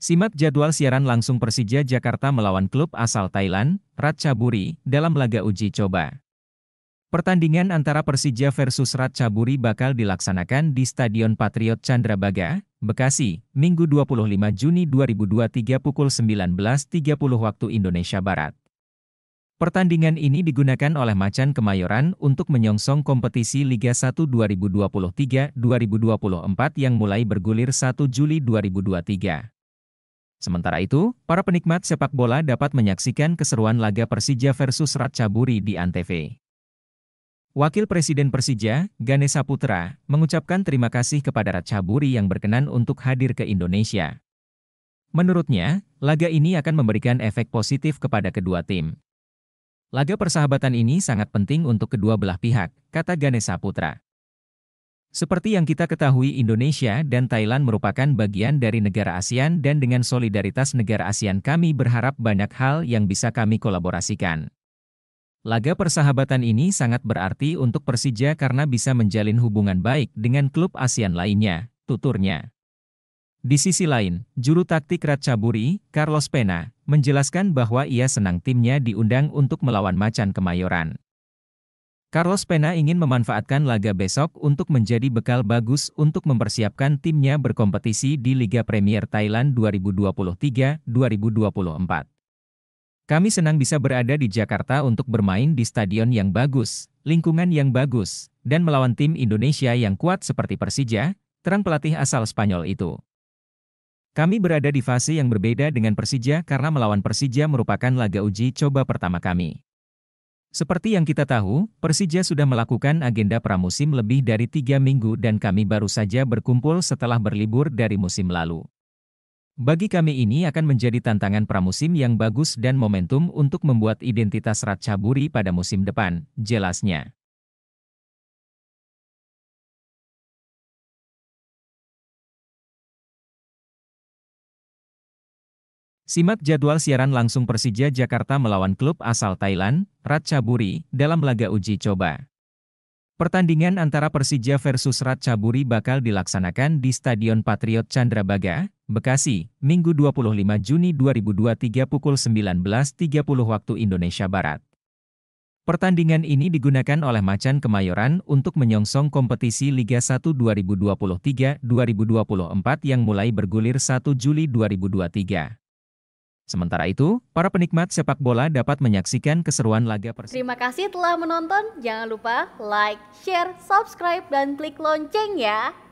Simak jadwal siaran langsung Persija Jakarta melawan klub asal Thailand, Ratchaburi, dalam laga uji coba. Pertandingan antara Persija versus Ratchaburi bakal dilaksanakan di Stadion Patriot Chandrabaga, Bekasi, Minggu 25 Juni 2023 pukul 19.30 waktu Indonesia Barat. Pertandingan ini digunakan oleh Macan Kemayoran untuk menyongsong kompetisi Liga 1 2023-2024 yang mulai bergulir 1 Juli 2023. Sementara itu, para penikmat sepak bola dapat menyaksikan keseruan laga Persija versus Ratchaburi di Antv. Wakil Presiden Persija, Ganesa Putra, mengucapkan terima kasih kepada Ratchaburi yang berkenan untuk hadir ke Indonesia. Menurutnya, laga ini akan memberikan efek positif kepada kedua tim. Laga persahabatan ini sangat penting untuk kedua belah pihak, kata Ganesa Putra. Seperti yang kita ketahui Indonesia dan Thailand merupakan bagian dari negara ASEAN dan dengan solidaritas negara ASEAN kami berharap banyak hal yang bisa kami kolaborasikan. Laga persahabatan ini sangat berarti untuk Persija karena bisa menjalin hubungan baik dengan klub ASEAN lainnya, tuturnya. Di sisi lain, juru taktik Ratchaburi, Carlos Pena, menjelaskan bahwa ia senang timnya diundang untuk melawan Macan Kemayoran. Carlos Pena ingin memanfaatkan laga besok untuk menjadi bekal bagus untuk mempersiapkan timnya berkompetisi di Liga Premier Thailand 2023-2024. Kami senang bisa berada di Jakarta untuk bermain di stadion yang bagus, lingkungan yang bagus, dan melawan tim Indonesia yang kuat seperti Persija, terang pelatih asal Spanyol itu. Kami berada di fase yang berbeda dengan Persija karena melawan Persija merupakan laga uji coba pertama kami. Seperti yang kita tahu, Persija sudah melakukan agenda pramusim lebih dari tiga minggu dan kami baru saja berkumpul setelah berlibur dari musim lalu. Bagi kami ini akan menjadi tantangan pramusim yang bagus dan momentum untuk membuat identitas Ratchaburi pada musim depan, jelasnya. Simak jadwal siaran langsung Persija Jakarta melawan klub asal Thailand, Ratchaburi, dalam laga uji coba. Pertandingan antara Persija versus Ratchaburi bakal dilaksanakan di Stadion Patriot Chandrabaga, Bekasi, Minggu 25 Juni 2023 pukul 19.30 waktu Indonesia Barat. Pertandingan ini digunakan oleh Macan Kemayoran untuk menyongsong kompetisi Liga 1 2023-2024 yang mulai bergulir 1 Juli 2023. Sementara itu, para penikmat sepak bola dapat menyaksikan keseruan laga Persib. Terima kasih telah menonton. Jangan lupa like, share, subscribe, dan klik lonceng ya.